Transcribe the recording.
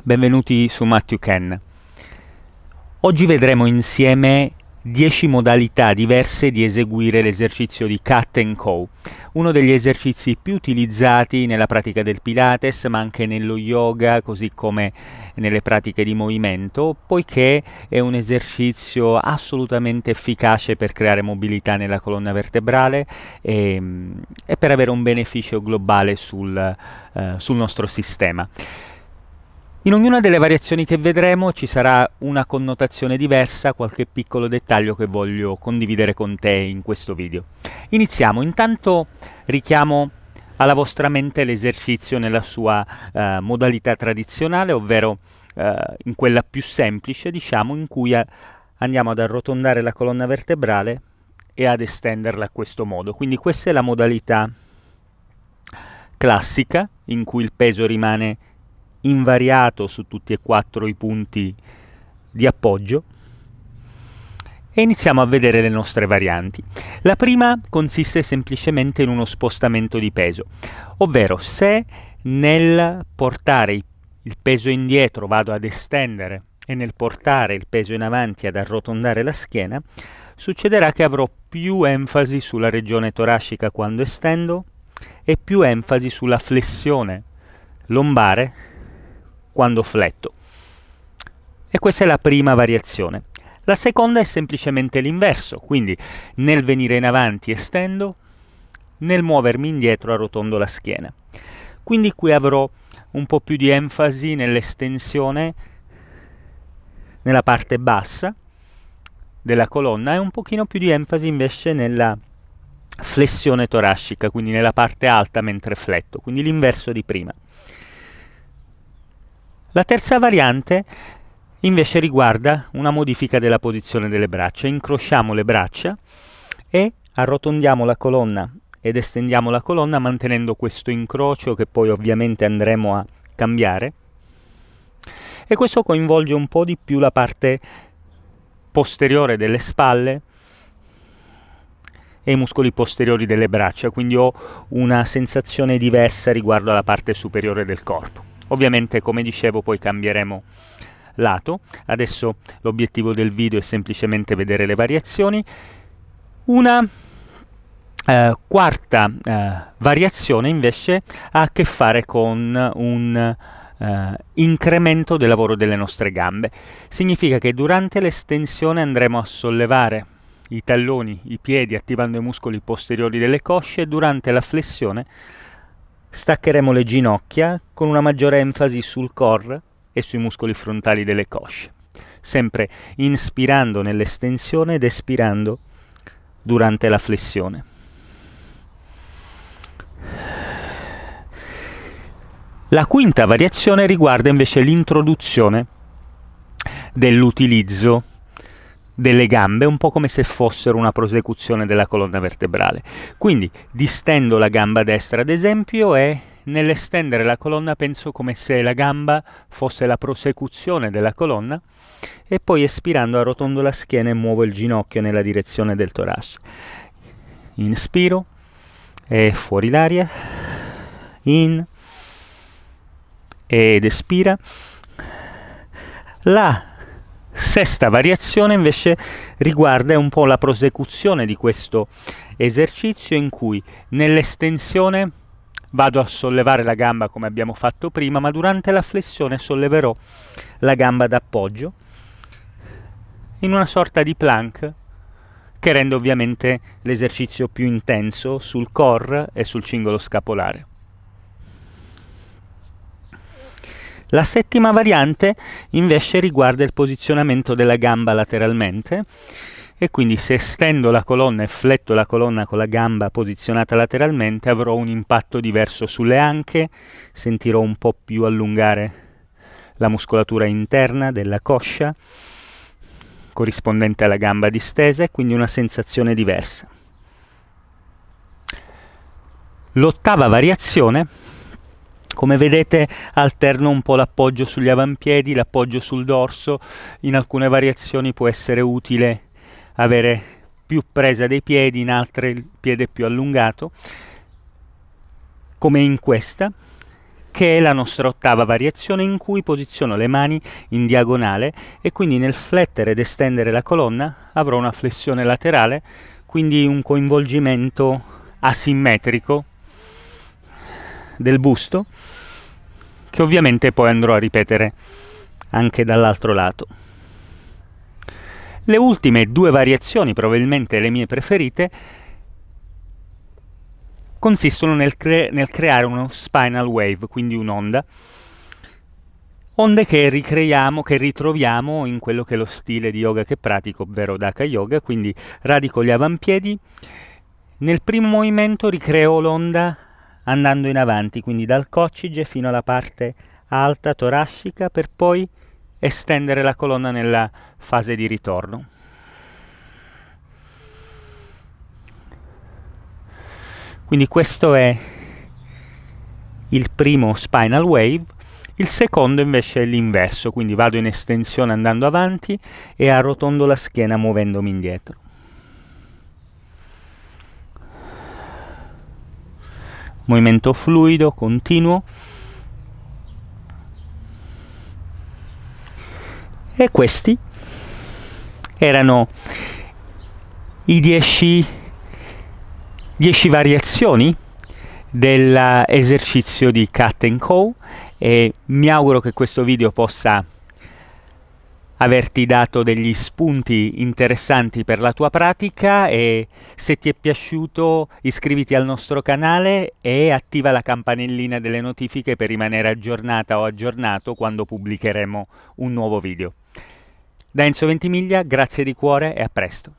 Benvenuti su Matthew Ken. Oggi vedremo insieme 10 modalità diverse di eseguire l'esercizio di Cut and Cow, uno degli esercizi più utilizzati nella pratica del Pilates, ma anche nello yoga, così come nelle pratiche di movimento, poiché è un esercizio assolutamente efficace per creare mobilità nella colonna vertebrale e, ehm, e per avere un beneficio globale sul, eh, sul nostro sistema. In ognuna delle variazioni che vedremo ci sarà una connotazione diversa, qualche piccolo dettaglio che voglio condividere con te in questo video. Iniziamo, intanto richiamo alla vostra mente l'esercizio nella sua eh, modalità tradizionale, ovvero eh, in quella più semplice, diciamo, in cui a- andiamo ad arrotondare la colonna vertebrale e ad estenderla a questo modo. Quindi questa è la modalità classica in cui il peso rimane invariato su tutti e quattro i punti di appoggio e iniziamo a vedere le nostre varianti. La prima consiste semplicemente in uno spostamento di peso, ovvero se nel portare il peso indietro vado ad estendere e nel portare il peso in avanti ad arrotondare la schiena, succederà che avrò più enfasi sulla regione toracica quando estendo e più enfasi sulla flessione lombare quando fletto. E questa è la prima variazione. La seconda è semplicemente l'inverso, quindi nel venire in avanti estendo, nel muovermi indietro arrotondo la schiena. Quindi qui avrò un po' più di enfasi nell'estensione nella parte bassa della colonna e un pochino più di enfasi invece nella flessione torascica, quindi nella parte alta mentre fletto, quindi l'inverso di prima. La terza variante invece riguarda una modifica della posizione delle braccia. Incrociamo le braccia e arrotondiamo la colonna ed estendiamo la colonna mantenendo questo incrocio che poi ovviamente andremo a cambiare. E questo coinvolge un po' di più la parte posteriore delle spalle e i muscoli posteriori delle braccia, quindi ho una sensazione diversa riguardo alla parte superiore del corpo. Ovviamente, come dicevo, poi cambieremo lato. Adesso l'obiettivo del video è semplicemente vedere le variazioni. Una eh, quarta eh, variazione invece ha a che fare con un Uh, incremento del lavoro delle nostre gambe. Significa che durante l'estensione andremo a sollevare i talloni, i piedi, attivando i muscoli posteriori delle cosce e durante la flessione Staccheremo le ginocchia con una maggiore enfasi sul core e sui muscoli frontali delle cosce, sempre inspirando nell'estensione ed espirando durante la flessione. La quinta variazione riguarda invece l'introduzione dell'utilizzo delle gambe, un po' come se fossero una prosecuzione della colonna vertebrale. Quindi distendo la gamba destra, ad esempio, e nell'estendere la colonna penso come se la gamba fosse la prosecuzione della colonna e poi espirando arrotondo la schiena e muovo il ginocchio nella direzione del torace. Inspiro e fuori l'aria. In ed espira. La Sesta variazione invece riguarda un po' la prosecuzione di questo esercizio in cui nell'estensione vado a sollevare la gamba come abbiamo fatto prima, ma durante la flessione solleverò la gamba d'appoggio in una sorta di plank che rende ovviamente l'esercizio più intenso sul core e sul cingolo scapolare. La settima variante invece riguarda il posizionamento della gamba lateralmente e quindi se stendo la colonna e fletto la colonna con la gamba posizionata lateralmente avrò un impatto diverso sulle anche, sentirò un po' più allungare la muscolatura interna della coscia corrispondente alla gamba distesa e quindi una sensazione diversa. L'ottava variazione come vedete alterno un po' l'appoggio sugli avampiedi, l'appoggio sul dorso, in alcune variazioni può essere utile avere più presa dei piedi, in altre il piede più allungato, come in questa, che è la nostra ottava variazione in cui posiziono le mani in diagonale e quindi nel flettere ed estendere la colonna avrò una flessione laterale, quindi un coinvolgimento asimmetrico del busto che ovviamente poi andrò a ripetere anche dall'altro lato. Le ultime due variazioni, probabilmente le mie preferite, consistono nel, cre- nel creare uno spinal wave, quindi un'onda, onde che ricreiamo, che ritroviamo in quello che è lo stile di yoga che pratico, ovvero Dhaka Yoga, quindi radico gli avampiedi, nel primo movimento ricreo l'onda andando in avanti, quindi dal coccige fino alla parte alta toracica per poi estendere la colonna nella fase di ritorno. Quindi questo è il primo spinal wave, il secondo invece è l'inverso, quindi vado in estensione andando avanti e arrotondo la schiena muovendomi indietro. movimento fluido, continuo. E questi erano i 10 variazioni dell'esercizio di Cat and Co e mi auguro che questo video possa averti dato degli spunti interessanti per la tua pratica e se ti è piaciuto iscriviti al nostro canale e attiva la campanellina delle notifiche per rimanere aggiornata o aggiornato quando pubblicheremo un nuovo video. Da Enzo Ventimiglia, grazie di cuore e a presto.